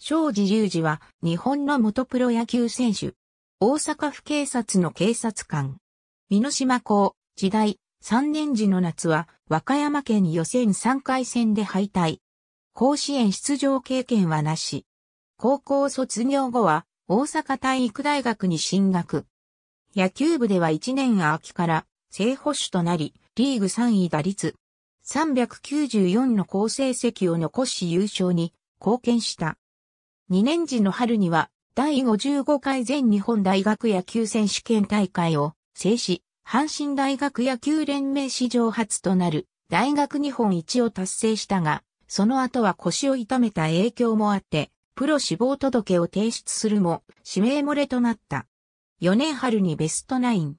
庄司隆二は日本の元プロ野球選手。大阪府警察の警察官。美濃島港、時代、3年時の夏は和歌山県予選3回戦で敗退。甲子園出場経験はなし。高校卒業後は大阪体育大学に進学。野球部では1年秋から正捕手となり、リーグ3位打率394の好成績を残し優勝に貢献した。2年時の春には、第55回全日本大学野球選手権大会を制し、阪神大学野球連盟史上初となる大学日本一を達成したが、その後は腰を痛めた影響もあって、プロ志望届を提出するも、指名漏れとなった。4年春にベストナイン。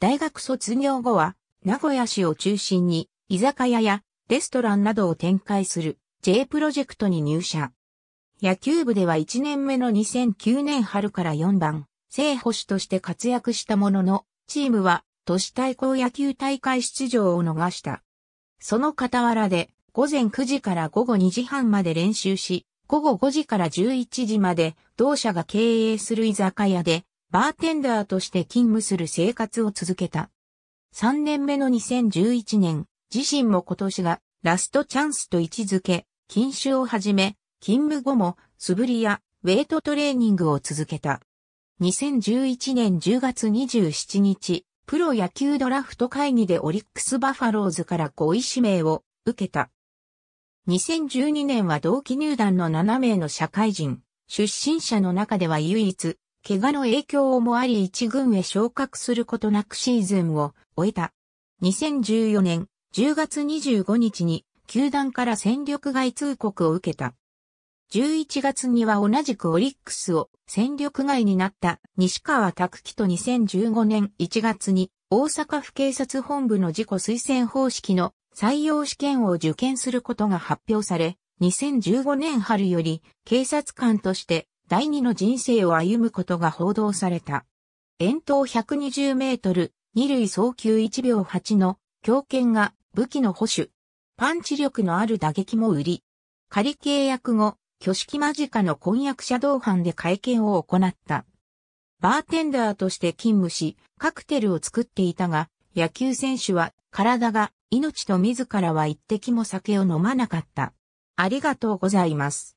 大学卒業後は、名古屋市を中心に、居酒屋やレストランなどを展開する J プロジェクトに入社。野球部では1年目の2009年春から4番、正捕手として活躍したものの、チームは都市対抗野球大会出場を逃した。その傍らで、午前9時から午後2時半まで練習し、午後5時から11時まで、同社が経営する居酒屋で、バーテンダーとして勤務する生活を続けた。3年目の2011年、自身も今年がラストチャンスと位置づけ、禁酒をはじめ、勤務後も素振りやウェイトトレーニングを続けた。2011年10月27日、プロ野球ドラフト会議でオリックスバファローズから5位指名を受けた。2012年は同期入団の7名の社会人、出身者の中では唯一、怪我の影響をもあり一軍へ昇格することなくシーズンを終えた。2014年10月25日に球団から戦力外通告を受けた。11月には同じくオリックスを戦力外になった西川拓樹と2015年1月に大阪府警察本部の自己推薦方式の採用試験を受験することが発表され、2015年春より警察官として第二の人生を歩むことが報道された。遠投120メートル、二塁送球1秒8の強肩が武器の保守。パンチ力のある打撃も売り。仮契約後、挙式間近の婚約者同伴で会見を行った。バーテンダーとして勤務し、カクテルを作っていたが、野球選手は体が命と自らは一滴も酒を飲まなかった。ありがとうございます。